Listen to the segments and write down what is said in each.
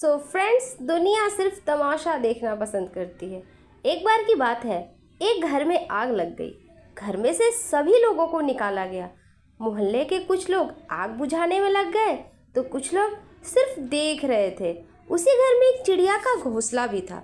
सो so friends दुनिया सिर्फ तमाशा देखना पसंद करती है एक बार की बात है एक घर में आग लग गई घर में से सभी लोगों को निकाला गया मोहल्ले के कुछ लोग आग बुझाने में लग गए तो कुछ लोग सिर्फ देख रहे थे उसी घर में एक चिड़िया का घोंसला भी था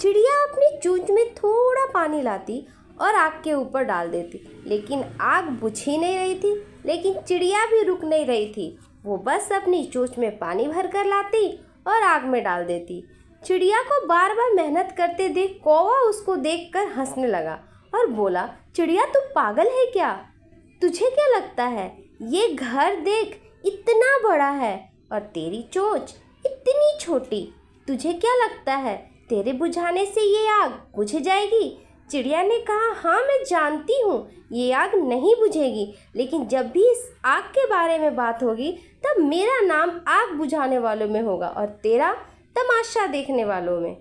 चिड़िया अपनी चूंच में थोड़ा पानी लाती और आग के ऊपर डाल देती लेकिन आग बुझ ही नहीं रही थी लेकिन चिड़िया भी रुक नहीं रही थी वो बस अपनी चूच में पानी भर कर लाती और आग में डाल देती चिड़िया को बार बार मेहनत करते देख कौवा उसको देखकर हंसने लगा और बोला चिड़िया तू पागल है क्या तुझे क्या लगता है ये घर देख इतना बड़ा है और तेरी चोच इतनी छोटी तुझे क्या लगता है तेरे बुझाने से ये आग बुझ जाएगी चिड़िया ने कहा हाँ मैं जानती हूँ ये आग नहीं बुझेगी लेकिन जब भी इस आग के बारे में बात होगी तब मेरा नाम आग बुझाने वालों में होगा और तेरा तमाशा देखने वालों में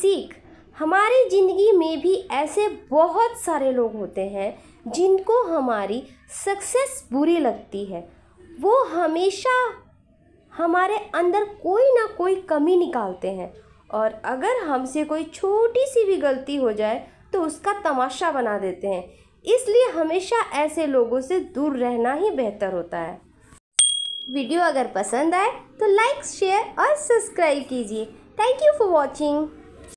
सीख हमारी ज़िंदगी में भी ऐसे बहुत सारे लोग होते हैं जिनको हमारी सक्सेस बुरी लगती है वो हमेशा हमारे अंदर कोई ना कोई कमी निकालते हैं और अगर हमसे कोई छोटी सी भी गलती हो जाए तो उसका तमाशा बना देते हैं इसलिए हमेशा ऐसे लोगों से दूर रहना ही बेहतर होता है वीडियो अगर पसंद आए तो लाइक शेयर और सब्सक्राइब कीजिए थैंक यू फॉर वॉचिंग